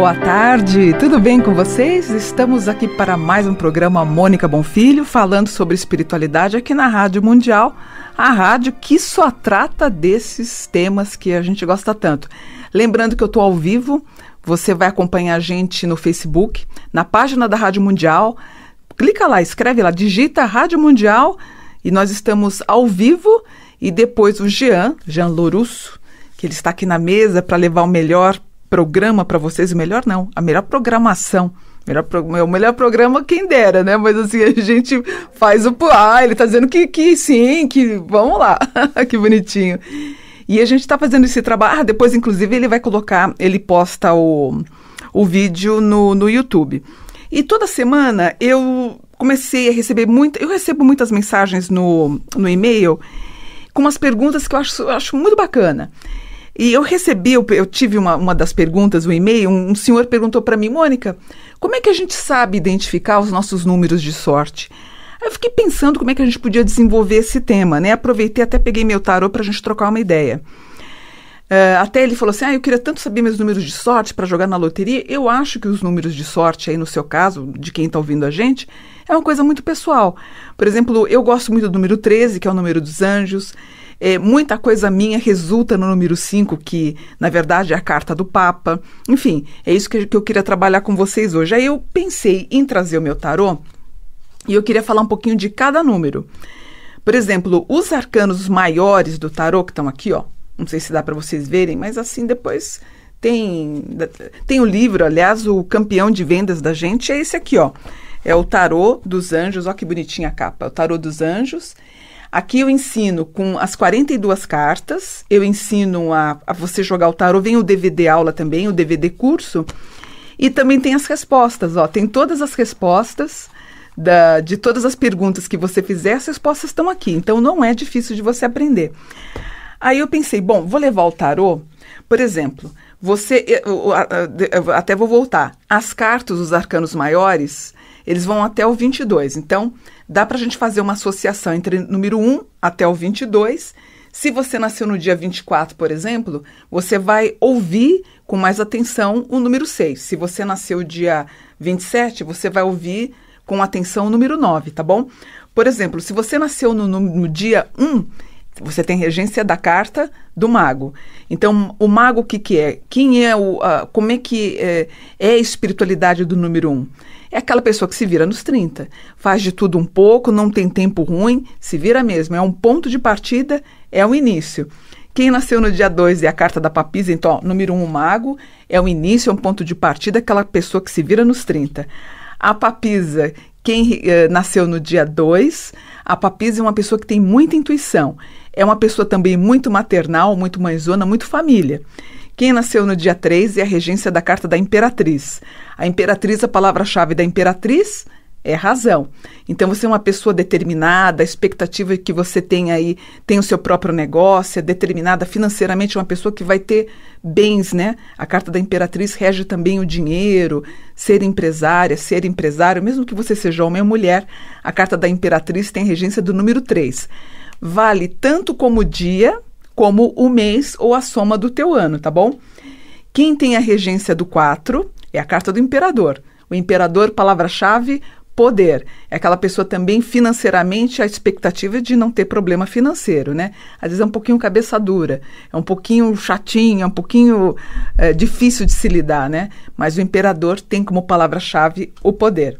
boa tarde. Tudo bem com vocês? Estamos aqui para mais um programa Mônica Bonfilho, falando sobre espiritualidade aqui na Rádio Mundial, a rádio que só trata desses temas que a gente gosta tanto. Lembrando que eu estou ao vivo, você vai acompanhar a gente no Facebook, na página da Rádio Mundial. Clica lá, escreve lá, digita Rádio Mundial e nós estamos ao vivo. E depois o Jean, Jean Lourusso, que ele está aqui na mesa para levar o melhor programa para vocês, o melhor não, a melhor programação. Melhor pro, é o melhor programa, quem dera, né? Mas assim, a gente faz o. Ah, ele tá dizendo que, que sim, que. Vamos lá, que bonitinho. E a gente tá fazendo esse trabalho. Ah, depois, inclusive, ele vai colocar, ele posta o, o vídeo no, no YouTube. E toda semana eu comecei a receber muito. Eu recebo muitas mensagens no, no e-mail com umas perguntas que eu acho, eu acho muito bacana. E eu recebi, eu, eu tive uma, uma das perguntas, um e-mail, um, um senhor perguntou para mim, Mônica, como é que a gente sabe identificar os nossos números de sorte? Aí eu fiquei pensando como é que a gente podia desenvolver esse tema, né? Aproveitei até peguei meu tarô para a gente trocar uma ideia. Uh, até ele falou assim: Ah, eu queria tanto saber meus números de sorte para jogar na loteria. Eu acho que os números de sorte, aí no seu caso, de quem está ouvindo a gente, é uma coisa muito pessoal. Por exemplo, eu gosto muito do número 13, que é o número dos anjos. É, muita coisa minha resulta no número 5, que na verdade é a carta do Papa. Enfim, é isso que, que eu queria trabalhar com vocês hoje. Aí eu pensei em trazer o meu tarô e eu queria falar um pouquinho de cada número. Por exemplo, os arcanos maiores do tarô, que estão aqui, ó. Não sei se dá para vocês verem, mas assim depois tem tem o um livro, aliás, o campeão de vendas da gente é esse aqui, ó. É o tarô dos anjos, ó que bonitinha a capa. o tarô dos anjos. Aqui eu ensino com as 42 cartas, eu ensino a, a você jogar o tarot. vem o DVD aula também, o DVD curso, e também tem as respostas, ó, tem todas as respostas da, de todas as perguntas que você fizer, as respostas estão aqui, então não é difícil de você aprender. Aí eu pensei, bom, vou levar o tarot, por exemplo, você, eu, eu, eu, até vou voltar, as cartas dos arcanos maiores eles vão até o 22. Então, dá para a gente fazer uma associação entre número 1 até o 22. Se você nasceu no dia 24, por exemplo, você vai ouvir com mais atenção o número 6. Se você nasceu dia 27, você vai ouvir com atenção o número 9, tá bom? Por exemplo, se você nasceu no, no, no dia 1, você tem regência da carta do mago. Então, o mago o que, que é? Quem é o. como é que é, é, a espiritualidade do número um? É aquela pessoa que se vira nos 30, faz de tudo um pouco, não tem tempo ruim, se vira mesmo. É um ponto de partida, é o início. Quem nasceu no dia 2 é a carta da papisa, então, ó, número um, o mago, é o início, é um ponto de partida, aquela pessoa que se vira nos 30. A papisa, quem eh, nasceu no dia 2, a papisa é uma pessoa que tem muita intuição é uma pessoa também muito maternal, muito mãezona, muito família. Quem nasceu no dia 3 é a regência da carta da Imperatriz. A Imperatriz, a palavra-chave da Imperatriz é razão. Então você é uma pessoa determinada, a expectativa que você tem aí, tem o seu próprio negócio, é determinada financeiramente, é uma pessoa que vai ter bens, né? A carta da imperatriz rege também o dinheiro, ser empresária, ser empresário, mesmo que você seja homem ou mulher, a carta da imperatriz tem regência do número 3 vale tanto como o dia, como o mês ou a soma do teu ano, tá bom? Quem tem a regência do 4 é a carta do imperador. O imperador, palavra-chave, poder. É aquela pessoa também financeiramente a expectativa de não ter problema financeiro, né? Às vezes é um pouquinho cabeça dura, é um pouquinho chatinho, é um pouquinho é, difícil de se lidar, né? Mas o imperador tem como palavra-chave o poder.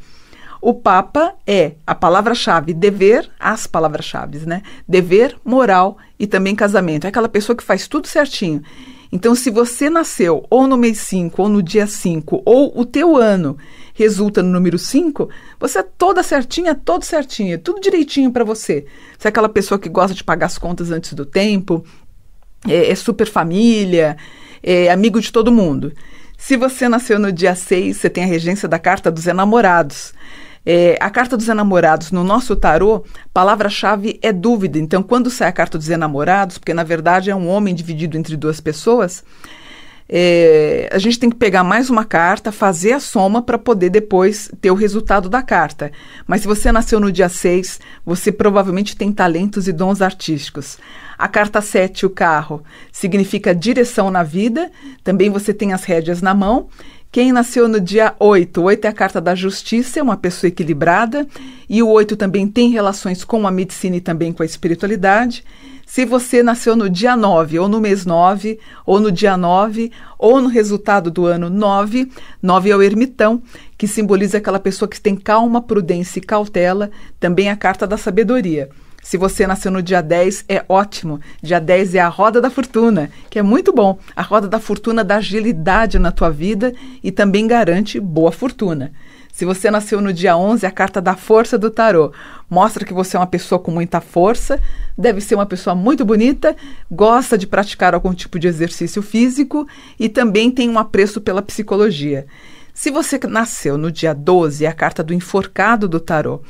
O Papa é a palavra-chave dever, as palavras-chave, né? Dever, moral e também casamento. É aquela pessoa que faz tudo certinho. Então, se você nasceu ou no mês 5 ou no dia 5, ou o teu ano resulta no número 5, você é toda certinha, todo certinho, tudo direitinho para você. Você é aquela pessoa que gosta de pagar as contas antes do tempo, é, é super família, é amigo de todo mundo. Se você nasceu no dia 6, você tem a regência da carta dos enamorados. É, a carta dos enamorados, no nosso tarô, palavra-chave é dúvida. Então, quando sai a carta dos enamorados, porque na verdade é um homem dividido entre duas pessoas, é, a gente tem que pegar mais uma carta, fazer a soma para poder depois ter o resultado da carta. Mas se você nasceu no dia 6, você provavelmente tem talentos e dons artísticos. A carta 7, o carro, significa direção na vida, também você tem as rédeas na mão quem nasceu no dia 8, 8 é a carta da justiça, é uma pessoa equilibrada, e o 8 também tem relações com a medicina e também com a espiritualidade. Se você nasceu no dia 9, ou no mês 9, ou no dia 9, ou no resultado do ano 9, 9 é o ermitão, que simboliza aquela pessoa que tem calma, prudência e cautela, também é a carta da sabedoria. Se você nasceu no dia 10, é ótimo. Dia 10 é a roda da fortuna, que é muito bom. A roda da fortuna dá agilidade na tua vida e também garante boa fortuna. Se você nasceu no dia 11, a carta da força do tarô mostra que você é uma pessoa com muita força, deve ser uma pessoa muito bonita, gosta de praticar algum tipo de exercício físico e também tem um apreço pela psicologia. Se você nasceu no dia 12, a carta do enforcado do tarô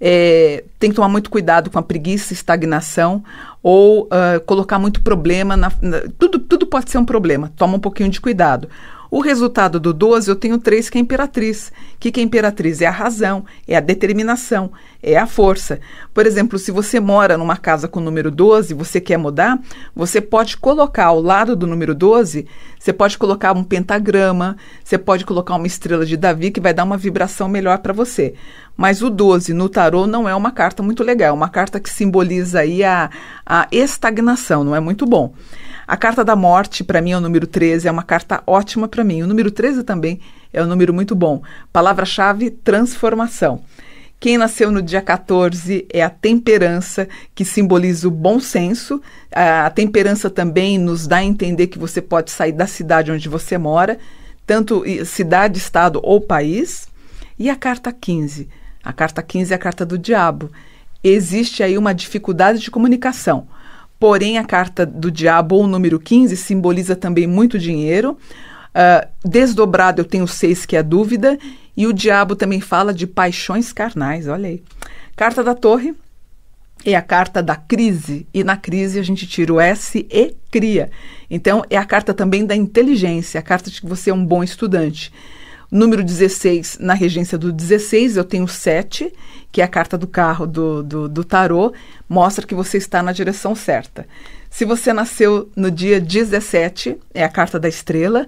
é, tem que tomar muito cuidado com a preguiça, estagnação ou uh, colocar muito problema. Na, na, tudo, tudo pode ser um problema, toma um pouquinho de cuidado. O resultado do 12, eu tenho três que é imperatriz. O que, que é imperatriz? É a razão, é a determinação, é a força. Por exemplo, se você mora numa casa com o número 12 e você quer mudar, você pode colocar ao lado do número 12 você pode colocar um pentagrama, você pode colocar uma estrela de Davi que vai dar uma vibração melhor para você. Mas o 12 no tarô não é uma carta muito legal, é uma carta que simboliza aí a, a estagnação, não é muito bom. A carta da morte, para mim, é o número 13, é uma carta ótima para mim. O número 13 também é um número muito bom. Palavra-chave: transformação. Quem nasceu no dia 14 é a temperança, que simboliza o bom senso. A temperança também nos dá a entender que você pode sair da cidade onde você mora, tanto cidade, estado ou país. E a carta 15. A carta 15 é a carta do diabo. Existe aí uma dificuldade de comunicação. Porém, a carta do diabo, ou o número 15, simboliza também muito dinheiro. Uh, desdobrado, eu tenho seis, que é a dúvida, e o diabo também fala de paixões carnais, olha aí. Carta da Torre é a carta da crise, e na crise a gente tira o S e cria. Então, é a carta também da inteligência, a carta de que você é um bom estudante. Número 16, na regência do 16, eu tenho 7, que é a carta do carro do, do, do tarô, mostra que você está na direção certa. Se você nasceu no dia 17, é a carta da estrela,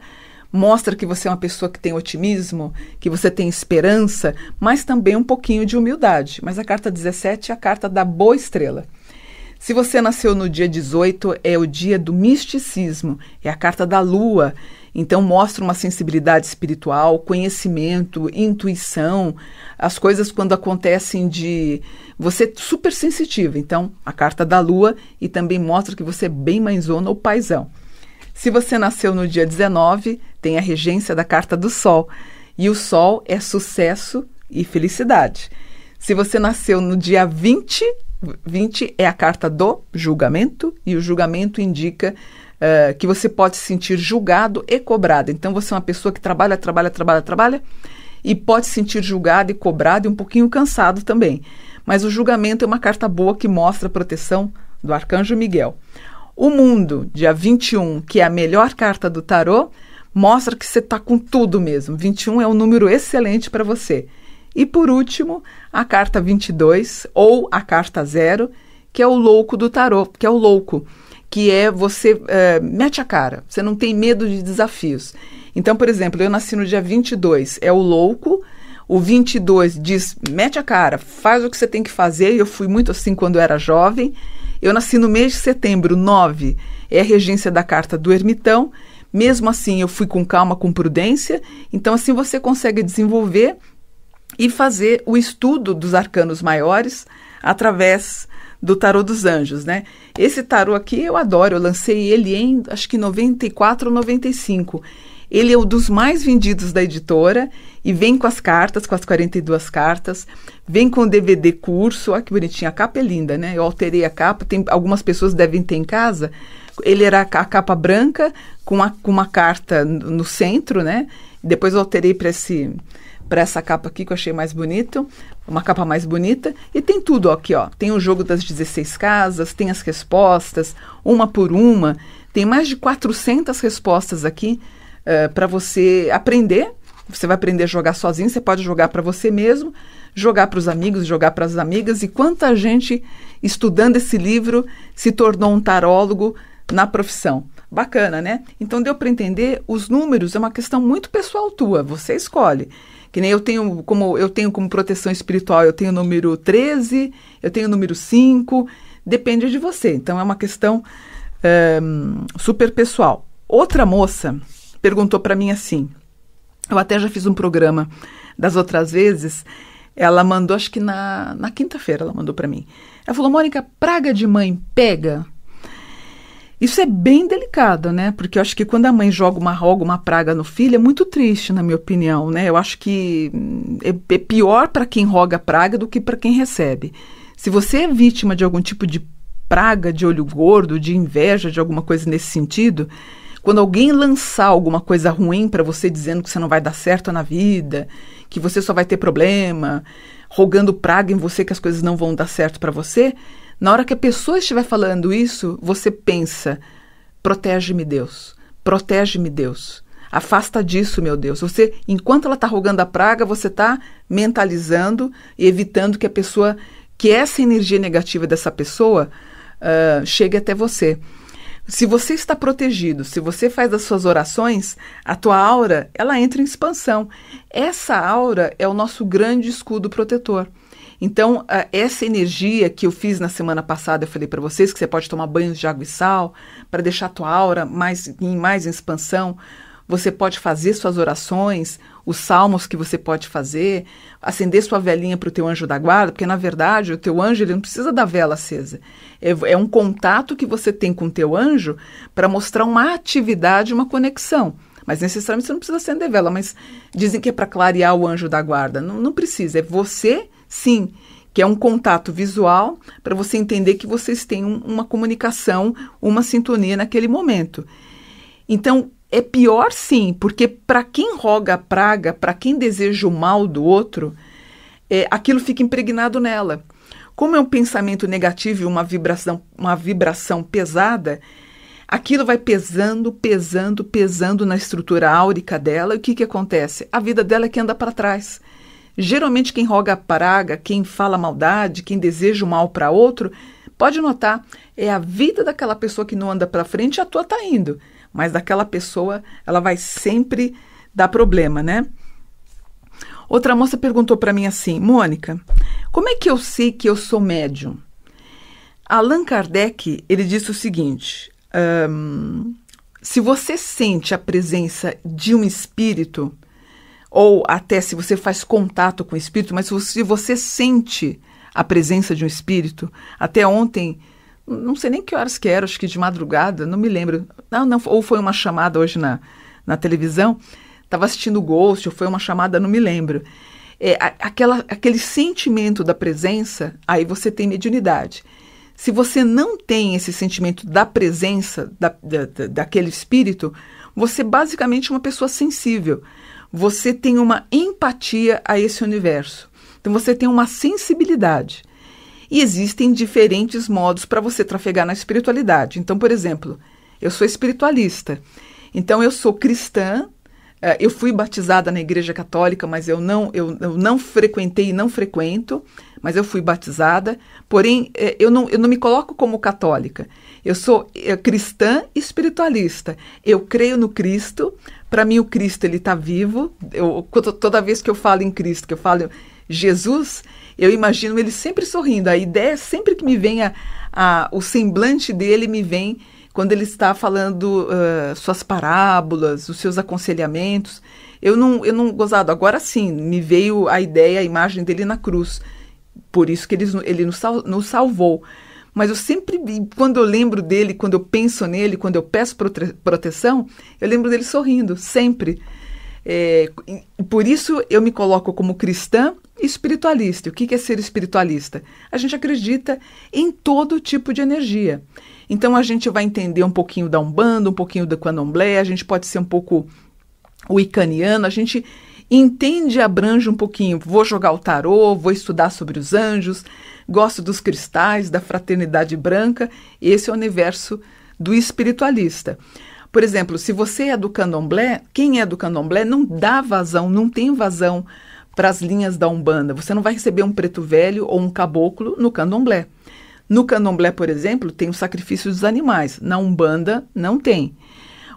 mostra que você é uma pessoa que tem otimismo, que você tem esperança, mas também um pouquinho de humildade. Mas a carta 17 é a carta da boa estrela. Se você nasceu no dia 18, é o dia do misticismo, é a carta da lua. Então, mostra uma sensibilidade espiritual, conhecimento, intuição, as coisas quando acontecem de. Você é super sensitivo. Então, a carta da lua e também mostra que você é bem mãezona ou paisão. Se você nasceu no dia 19, tem a regência da carta do Sol. E o Sol é sucesso e felicidade. Se você nasceu no dia 20, 20 é a carta do julgamento, e o julgamento indica uh, que você pode se sentir julgado e cobrado. Então você é uma pessoa que trabalha, trabalha, trabalha, trabalha, e pode se sentir julgado e cobrado e um pouquinho cansado também. Mas o julgamento é uma carta boa que mostra a proteção do arcanjo Miguel. O Mundo, dia 21, que é a melhor carta do tarô, mostra que você está com tudo mesmo. 21 é um número excelente para você. E por último, a carta 22, ou a carta zero, que é o louco do tarô, que é o louco, que é você é, mete a cara, você não tem medo de desafios. Então, por exemplo, eu nasci no dia 22, é o louco, o 22 diz mete a cara, faz o que você tem que fazer, eu fui muito assim quando era jovem. Eu nasci no mês de setembro, 9, é a regência da carta do ermitão. Mesmo assim, eu fui com calma, com prudência. Então, assim você consegue desenvolver e fazer o estudo dos arcanos maiores através do tarô dos anjos, né? Esse tarô aqui eu adoro, eu lancei ele em acho que 94 ou 95. Ele é um dos mais vendidos da editora e vem com as cartas, com as 42 cartas, vem com o DVD curso. Olha que bonitinho, a capa é linda, né? Eu alterei a capa, tem, algumas pessoas devem ter em casa. Ele era a capa branca com, a, com uma carta no centro, né? Depois eu alterei para esse para essa capa aqui que eu achei mais bonito, uma capa mais bonita. E tem tudo ó, aqui, ó. Tem o jogo das 16 casas, tem as respostas, uma por uma. Tem mais de 400 respostas aqui eh, para você aprender. Você vai aprender a jogar sozinho, você pode jogar para você mesmo, jogar para os amigos, jogar para as amigas. E quanta gente estudando esse livro se tornou um tarólogo na profissão. Bacana, né? Então deu para entender, os números é uma questão muito pessoal tua, você escolhe. Que nem eu tenho como eu tenho como proteção espiritual, eu tenho o número 13, eu tenho o número 5, depende de você. Então é uma questão um, eh, super pessoal. Outra moça perguntou para mim assim. Eu até já fiz um programa das outras vezes. Ela mandou, acho que na, na quinta-feira, ela mandou para mim. Ela falou: Mônica, praga de mãe pega. Isso é bem delicado, né? Porque eu acho que quando a mãe joga uma roga, uma praga no filho, é muito triste, na minha opinião, né? Eu acho que hum, é, é pior para quem roga praga do que para quem recebe. Se você é vítima de algum tipo de praga, de olho gordo, de inveja, de alguma coisa nesse sentido, quando alguém lançar alguma coisa ruim para você dizendo que você não vai dar certo na vida, que você só vai ter problema, rogando praga em você que as coisas não vão dar certo para você, na hora que a pessoa estiver falando isso, você pensa: protege-me, Deus. Protege-me, Deus. Afasta disso, meu Deus. Você, enquanto ela está rogando a praga, você está mentalizando e evitando que a pessoa, que essa energia negativa dessa pessoa uh, chegue até você. Se você está protegido, se você faz as suas orações, a tua aura, ela entra em expansão. Essa aura é o nosso grande escudo protetor. Então, essa energia que eu fiz na semana passada, eu falei para vocês que você pode tomar banhos de água e sal para deixar a tua aura mais em mais expansão você pode fazer suas orações, os salmos que você pode fazer, acender sua velinha para o teu anjo da guarda, porque na verdade o teu anjo ele não precisa da vela acesa. É, é um contato que você tem com o teu anjo para mostrar uma atividade, uma conexão. Mas necessariamente você não precisa acender vela, mas dizem que é para clarear o anjo da guarda. Não, não precisa, é você sim que é um contato visual para você entender que vocês têm um, uma comunicação, uma sintonia naquele momento. Então, é pior sim, porque para quem roga a praga, para quem deseja o mal do outro, é, aquilo fica impregnado nela. Como é um pensamento negativo e uma vibração, uma vibração pesada, aquilo vai pesando, pesando, pesando na estrutura áurica dela. E o que, que acontece? A vida dela é que anda para trás. Geralmente, quem roga a praga, quem fala maldade, quem deseja o mal para outro, pode notar, é a vida daquela pessoa que não anda para frente e a tua está indo mas daquela pessoa ela vai sempre dar problema, né? Outra moça perguntou para mim assim: Mônica, como é que eu sei que eu sou médium? Allan Kardec ele disse o seguinte: um, se você sente a presença de um espírito, ou até se você faz contato com o espírito, mas se você sente a presença de um espírito, até ontem não sei nem que horas que era, acho que de madrugada, não me lembro. Não, não, ou foi uma chamada hoje na, na televisão, estava assistindo Ghost, ou foi uma chamada, não me lembro. É, aquela, aquele sentimento da presença, aí você tem mediunidade. Se você não tem esse sentimento da presença da, da, daquele espírito, você é basicamente uma pessoa sensível. Você tem uma empatia a esse universo. Então você tem uma sensibilidade. E existem diferentes modos para você trafegar na espiritualidade. Então, por exemplo, eu sou espiritualista. Então, eu sou cristã. Eh, eu fui batizada na Igreja Católica, mas eu não, eu, eu não frequentei e não frequento, mas eu fui batizada. Porém, eh, eu não, eu não me coloco como católica. Eu sou eh, cristã espiritualista. Eu creio no Cristo. Para mim, o Cristo ele está vivo. Eu, toda vez que eu falo em Cristo, que eu falo Jesus, eu imagino ele sempre sorrindo. A ideia sempre que me vem a, a, o semblante dele me vem quando ele está falando uh, suas parábolas, os seus aconselhamentos. Eu não, eu não gozado. Agora sim, me veio a ideia, a imagem dele na cruz. Por isso que ele, ele nos, sal, nos salvou. Mas eu sempre, quando eu lembro dele, quando eu penso nele, quando eu peço proteção, eu lembro dele sorrindo, sempre. É, por isso eu me coloco como cristã espiritualista. O que é ser espiritualista? A gente acredita em todo tipo de energia. Então a gente vai entender um pouquinho da Umbanda, um pouquinho do Candomblé, a gente pode ser um pouco wiccaniano, a gente entende e abrange um pouquinho. Vou jogar o tarô, vou estudar sobre os anjos, gosto dos cristais, da fraternidade branca. Esse é o universo do espiritualista. Por exemplo, se você é do candomblé, quem é do candomblé não dá vazão, não tem vazão para as linhas da Umbanda. Você não vai receber um preto velho ou um caboclo no candomblé. No candomblé, por exemplo, tem o sacrifício dos animais. Na Umbanda, não tem.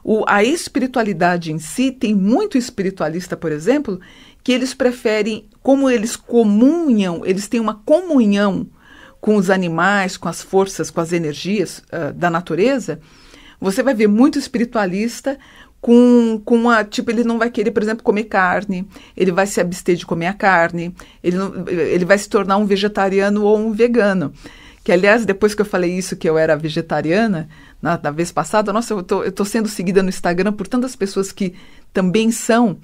O, a espiritualidade em si, tem muito espiritualista, por exemplo, que eles preferem, como eles comunham, eles têm uma comunhão com os animais, com as forças, com as energias uh, da natureza. Você vai ver muito espiritualista com, com a. Tipo, ele não vai querer, por exemplo, comer carne, ele vai se abster de comer a carne, ele, não, ele vai se tornar um vegetariano ou um vegano. Que, aliás, depois que eu falei isso, que eu era vegetariana, na, na vez passada, nossa, eu tô, eu tô sendo seguida no Instagram por tantas pessoas que também são,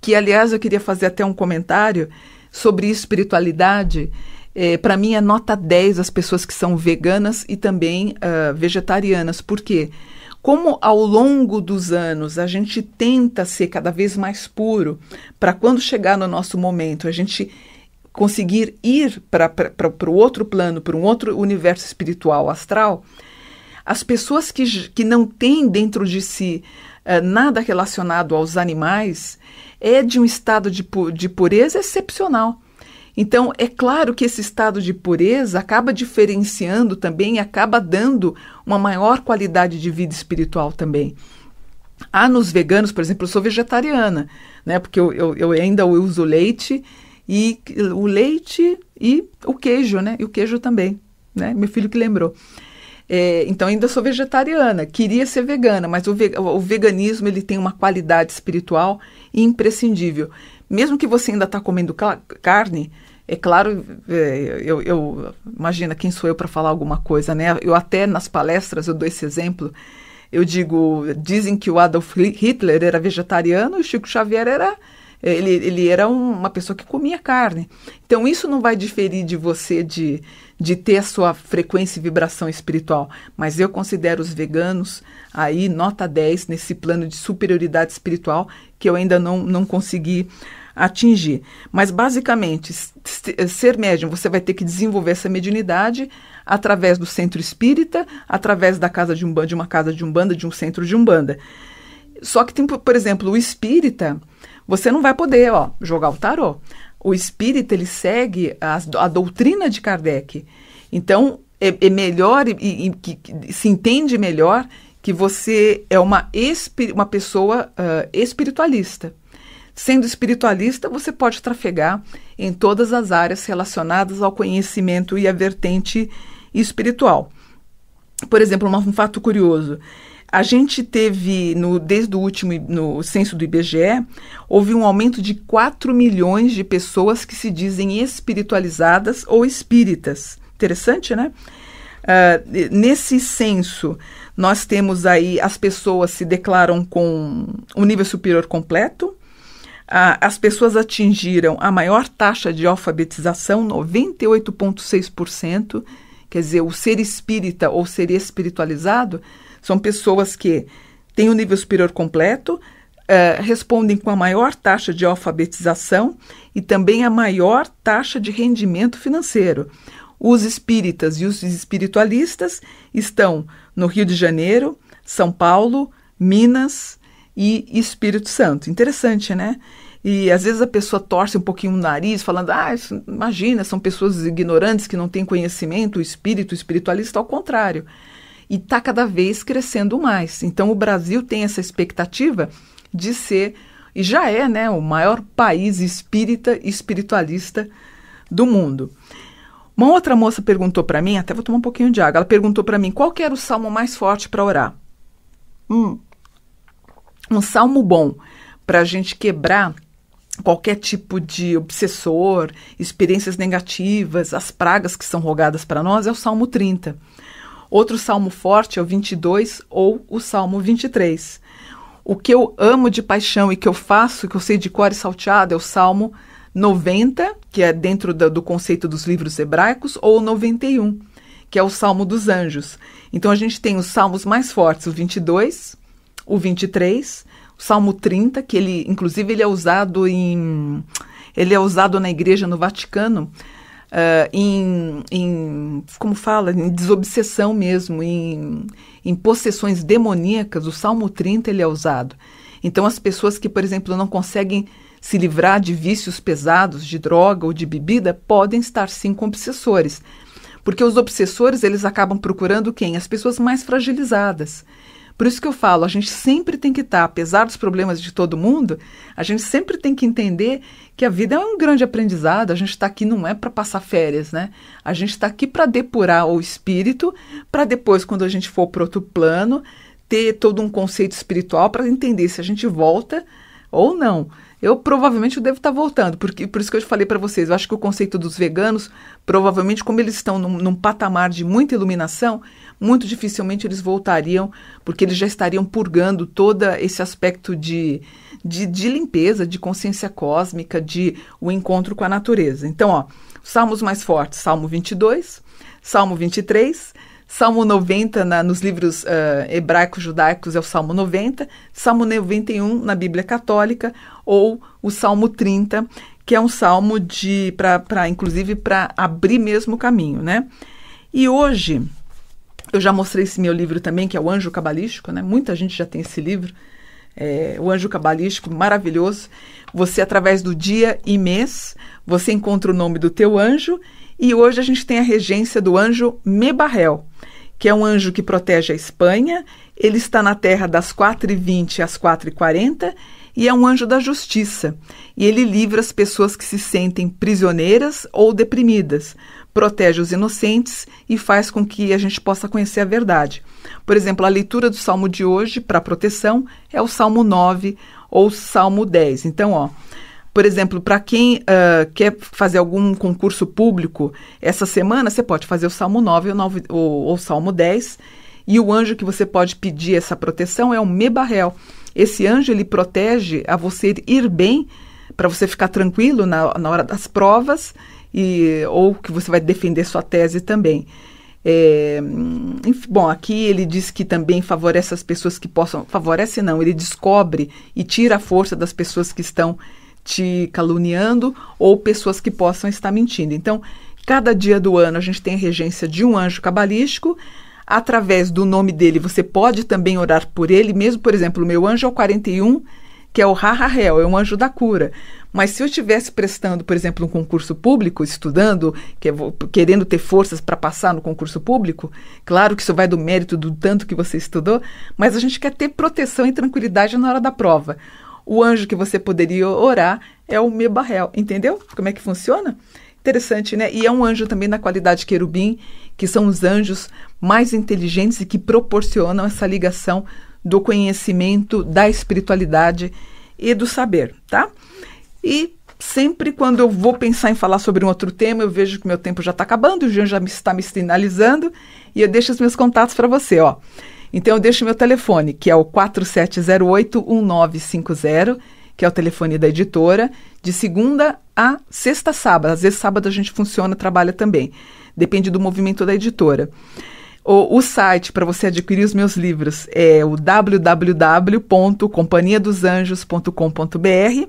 que, aliás, eu queria fazer até um comentário sobre espiritualidade. É, para mim é nota 10 as pessoas que são veganas e também uh, vegetarianas. Por quê? Porque como ao longo dos anos a gente tenta ser cada vez mais puro, para quando chegar no nosso momento a gente conseguir ir para o outro plano, para um outro universo espiritual astral, as pessoas que, que não têm dentro de si eh, nada relacionado aos animais é de um estado de, de pureza excepcional. Então, é claro que esse estado de pureza acaba diferenciando também, acaba dando uma maior qualidade de vida espiritual também. Há nos veganos, por exemplo, eu sou vegetariana, né? Porque eu, eu, eu ainda uso leite e o leite e o queijo, né? E o queijo também, né? Meu filho que lembrou. É, então ainda sou vegetariana, queria ser vegana, mas o, ve o veganismo ele tem uma qualidade espiritual imprescindível. Mesmo que você ainda está comendo carne, é claro, é, eu, eu imagina quem sou eu para falar alguma coisa, né? Eu até nas palestras eu dou esse exemplo. Eu digo, dizem que o Adolf Hitler era vegetariano e o Chico Xavier era ele, ele era um, uma pessoa que comia carne. Então isso não vai diferir de você de, de ter a sua frequência e vibração espiritual, mas eu considero os veganos aí nota 10 nesse plano de superioridade espiritual que eu ainda não, não consegui atingir. Mas, basicamente, ser médium, você vai ter que desenvolver essa mediunidade através do centro espírita, através da casa de um de uma casa de umbanda, de um centro de umbanda. Só que tem, por exemplo, o espírita, você não vai poder, ó, jogar o tarô. O espírita, ele segue a, a doutrina de Kardec. Então, é, é melhor e, e que, se entende melhor que você é uma, uma pessoa uh, espiritualista. Sendo espiritualista, você pode trafegar em todas as áreas relacionadas ao conhecimento e à vertente espiritual. Por exemplo, um fato curioso. A gente teve, no, desde o último no censo do IBGE, houve um aumento de 4 milhões de pessoas que se dizem espiritualizadas ou espíritas. Interessante, né? Uh, nesse censo, nós temos aí as pessoas se declaram com um nível superior completo, ah, as pessoas atingiram a maior taxa de alfabetização, 98,6%. Quer dizer, o ser espírita ou ser espiritualizado são pessoas que têm o nível superior completo, eh, respondem com a maior taxa de alfabetização e também a maior taxa de rendimento financeiro. Os espíritas e os espiritualistas estão no Rio de Janeiro, São Paulo, Minas, e Espírito Santo. Interessante, né? E às vezes a pessoa torce um pouquinho o nariz, falando: ah, imagina, são pessoas ignorantes que não têm conhecimento, o espírito o espiritualista, ao contrário. E está cada vez crescendo mais. Então o Brasil tem essa expectativa de ser, e já é, né, o maior país espírita e espiritualista do mundo. Uma outra moça perguntou para mim, até vou tomar um pouquinho de água, ela perguntou para mim qual era o salmo mais forte para orar. Hum, um salmo bom para a gente quebrar qualquer tipo de obsessor, experiências negativas, as pragas que são rogadas para nós, é o Salmo 30. Outro salmo forte é o 22 ou o Salmo 23. O que eu amo de paixão e que eu faço, que eu sei de cor e salteado, é o Salmo 90, que é dentro do, do conceito dos livros hebraicos, ou 91, que é o Salmo dos Anjos. Então a gente tem os salmos mais fortes, o 22, o 23, o Salmo 30, que ele, inclusive, ele é usado em, ele é usado na igreja no Vaticano uh, em, em, como fala, em desobsessão mesmo, em, em possessões demoníacas. O Salmo 30 ele é usado. Então, as pessoas que, por exemplo, não conseguem se livrar de vícios pesados, de droga ou de bebida, podem estar sim com obsessores. Porque os obsessores, eles acabam procurando quem? As pessoas mais fragilizadas. Por isso que eu falo, a gente sempre tem que estar, tá, apesar dos problemas de todo mundo, a gente sempre tem que entender que a vida é um grande aprendizado, a gente está aqui não é para passar férias, né? A gente está aqui para depurar o espírito, para depois, quando a gente for para outro plano, ter todo um conceito espiritual para entender se a gente volta ou não eu provavelmente devo estar voltando, porque por isso que eu falei para vocês, eu acho que o conceito dos veganos, provavelmente como eles estão num, num, patamar de muita iluminação, muito dificilmente eles voltariam, porque eles já estariam purgando todo esse aspecto de, de, de limpeza, de consciência cósmica, de o encontro com a natureza. Então, ó, salmos mais fortes, Salmo 22, Salmo 23, Salmo 90 na, nos livros uh, hebraicos judaicos é o Salmo 90, Salmo 91 na Bíblia Católica ou o Salmo 30, que é um salmo de para inclusive para abrir mesmo o caminho, né? E hoje eu já mostrei esse meu livro também, que é o Anjo Cabalístico, né? Muita gente já tem esse livro. É, o Anjo Cabalístico, maravilhoso. Você, através do dia e mês, você encontra o nome do teu anjo e hoje a gente tem a regência do anjo Mebarrel, que é um anjo que protege a Espanha. Ele está na terra das 4h20 às 4h40 e é um anjo da justiça. E ele livra as pessoas que se sentem prisioneiras ou deprimidas, protege os inocentes e faz com que a gente possa conhecer a verdade. Por exemplo, a leitura do salmo de hoje para proteção é o salmo 9 ou salmo 10. Então, ó, por exemplo, para quem uh, quer fazer algum concurso público essa semana, você pode fazer o Salmo 9 ou, 9, ou, ou Salmo 10. E o anjo que você pode pedir essa proteção é o Mebarel. Esse anjo ele protege a você ir bem, para você ficar tranquilo na, na hora das provas e ou que você vai defender sua tese também. É, enfim, bom, aqui ele diz que também favorece as pessoas que possam. Favorece não, ele descobre e tira a força das pessoas que estão te caluniando ou pessoas que possam estar mentindo. Então, cada dia do ano a gente tem a regência de um anjo cabalístico. Através do nome dele, você pode também orar por ele, mesmo, por exemplo, o meu anjo é o 41, que é o Rahahel, é um anjo da cura. Mas se eu estivesse prestando, por exemplo, um concurso público, estudando, que é querendo ter forças para passar no concurso público, claro que isso vai do mérito do tanto que você estudou, mas a gente quer ter proteção e tranquilidade na hora da prova. O anjo que você poderia orar é o Mebarel. Entendeu como é que funciona? Interessante, né? E é um anjo também na qualidade querubim, que são os anjos mais inteligentes e que proporcionam essa ligação do conhecimento, da espiritualidade e do saber, tá? E sempre quando eu vou pensar em falar sobre um outro tema, eu vejo que meu tempo já está acabando, o Jean já está me sinalizando e eu deixo os meus contatos para você, ó. Então eu deixo meu telefone, que é o 47081950, que é o telefone da editora, de segunda a sexta sábado. Às vezes sábado a gente funciona, trabalha também. Depende do movimento da editora. O, o site para você adquirir os meus livros é o www.companhiadosanjos.com.br.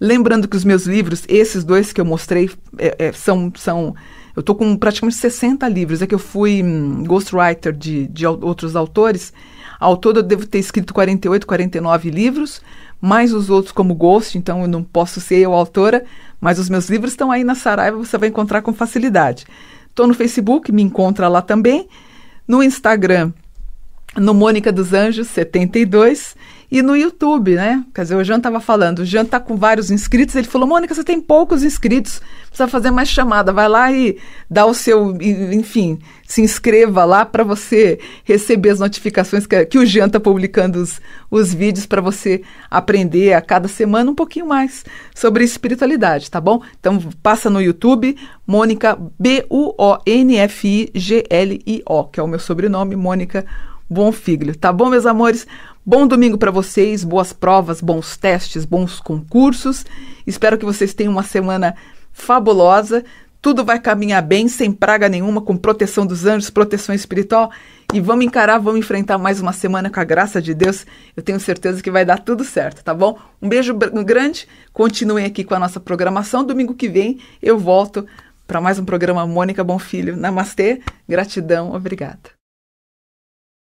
Lembrando que os meus livros, esses dois que eu mostrei, é, é, são, são eu estou com praticamente 60 livros. É que eu fui hum, ghostwriter de, de outros autores. Ao todo eu devo ter escrito 48, 49 livros, mais os outros como ghost, então eu não posso ser eu autora, mas os meus livros estão aí na Saraiva, você vai encontrar com facilidade. Tô no Facebook, me encontra lá também. No Instagram, no Mônica dos Anjos 72 e no YouTube, né? Quer dizer, o Jean estava falando, o Jean está com vários inscritos, ele falou, Mônica, você tem poucos inscritos, precisa fazer mais chamada, vai lá e dá o seu, enfim, se inscreva lá para você receber as notificações que, que o Jean está publicando os, os vídeos para você aprender a cada semana um pouquinho mais sobre espiritualidade, tá bom? Então passa no YouTube, Mônica B-U-O-N-F-I-G-L-I-O, que é o meu sobrenome, Mônica Bonfiglio, tá bom, meus amores? Bom domingo para vocês, boas provas, bons testes, bons concursos. Espero que vocês tenham uma semana fabulosa. Tudo vai caminhar bem, sem praga nenhuma, com proteção dos anjos, proteção espiritual. E vamos encarar, vamos enfrentar mais uma semana com a graça de Deus. Eu tenho certeza que vai dar tudo certo, tá bom? Um beijo grande, continuem aqui com a nossa programação. Domingo que vem eu volto para mais um programa Mônica bom filho. Namastê, gratidão, obrigada.